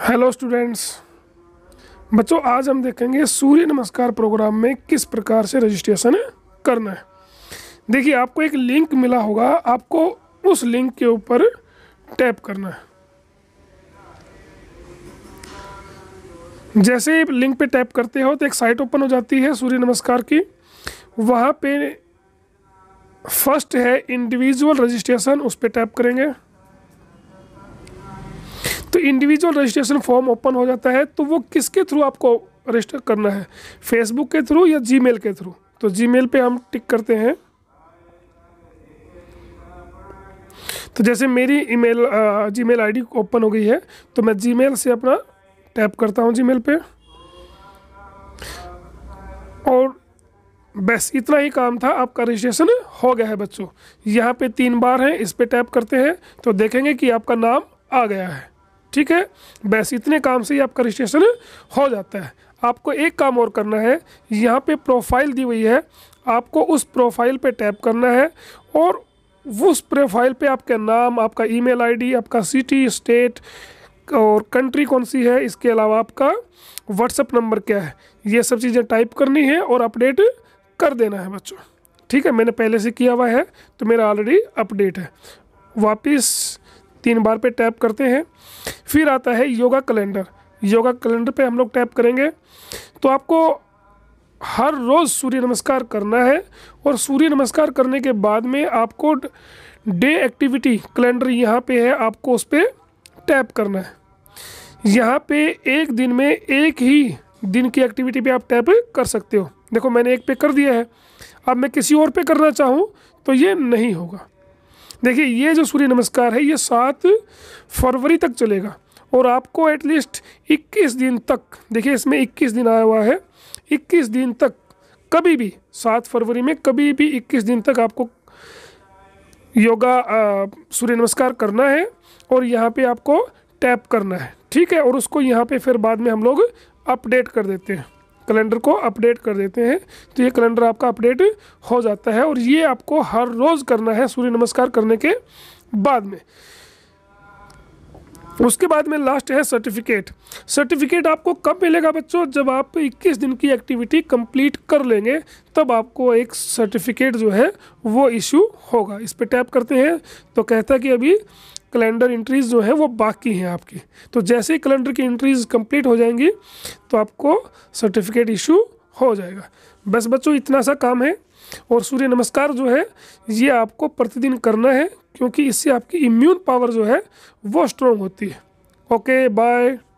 hello students बच्चों आज हम देखेंगे सूर्य नमस्कार प्रोग्राम में किस प्रकार से रजिस्ट्रेशन करना है देखिए आपको एक लिंक मिला होगा आपको उस लिंक के ऊपर टैप करना है जैसे लिंक पे टैप करते हो तो एक साइट ओपन हो जाती है सूर्य नमस्कार की वहाँ पे फर्स्ट है इंडिविजुअल रजिस्ट्रेशन उस पर टैप करेंगे तो इंडिविजुअल रजिस्ट्रेशन फॉर्म ओपन हो जाता है तो वो किसके थ्रू आपको रजिस्टर करना है फेसबुक के थ्रू या जी के थ्रू तो जी मेल हम टिक करते हैं तो जैसे मेरी ईमेल जीमेल आईडी ओपन हो गई है तो मैं जीमेल से अपना टैप करता हूँ जीमेल पे और बस इतना ही काम था आपका रजिस्ट्रेशन हो गया है बच्चों यहाँ पे तीन बार हैं इस पर टैप करते हैं तो देखेंगे कि आपका नाम आ गया है ठीक है बस इतने काम से ही आपका रजिस्ट्रेशन हो जाता है आपको एक काम और करना है यहाँ पे प्रोफाइल दी हुई है आपको उस प्रोफाइल पे टैप करना है और उस प्रोफाइल पे आपका नाम आपका ईमेल आईडी, आपका सिटी स्टेट और कंट्री कौन सी है इसके अलावा आपका व्हाट्सअप नंबर क्या है ये सब चीज़ें टाइप करनी है और अपडेट कर देना है बच्चों ठीक है मैंने पहले से किया हुआ है तो मेरा ऑलरेडी अपडेट है वापस तीन बार पे टैप करते हैं फिर आता है योगा कैलेंडर योगा कैलेंडर पे हम लोग टैप करेंगे तो आपको हर रोज़ सूर्य नमस्कार करना है और सूर्य नमस्कार करने के बाद में आपको डे एक्टिविटी कैलेंडर यहाँ पे है आपको उस पर टैप करना है यहाँ पे एक दिन में एक ही दिन की एक्टिविटी पे आप टैप कर सकते हो देखो मैंने एक पे कर दिया है अब मैं किसी और पे करना चाहूँ तो ये नहीं होगा देखिए ये जो सूर्य नमस्कार है ये सात फरवरी तक चलेगा और आपको एटलीस्ट 21 दिन तक देखिए इसमें 21 दिन आया हुआ है 21 दिन तक कभी भी सात फरवरी में कभी भी 21 दिन तक आपको योगा सूर्य नमस्कार करना है और यहाँ पे आपको टैप करना है ठीक है और उसको यहाँ पे फिर बाद में हम लोग अपडेट कर देते हैं कैलेंडर को अपडेट कर देते हैं तो ये कैलेंडर आपका अपडेट हो जाता है और ये आपको हर रोज़ करना है सूर्य नमस्कार करने के बाद में उसके बाद में लास्ट है सर्टिफिकेट सर्टिफिकेट आपको कब मिलेगा बच्चों जब आप 21 दिन की एक्टिविटी कंप्लीट कर लेंगे तब आपको एक सर्टिफिकेट जो है वो इशू होगा इस पर टैप करते हैं तो कहता है कि अभी कैलेंडर इंट्रीज़ जो है वो बाकी हैं आपकी तो जैसे ही कैलेंडर की इंट्रीज़ कंप्लीट हो जाएंगी तो आपको सर्टिफिकेट इशू हो जाएगा बस बच्चों इतना सा काम है और सूर्य नमस्कार जो है ये आपको प्रतिदिन करना है क्योंकि इससे आपकी इम्यून पावर जो है वो स्ट्रॉन्ग होती है ओके बाय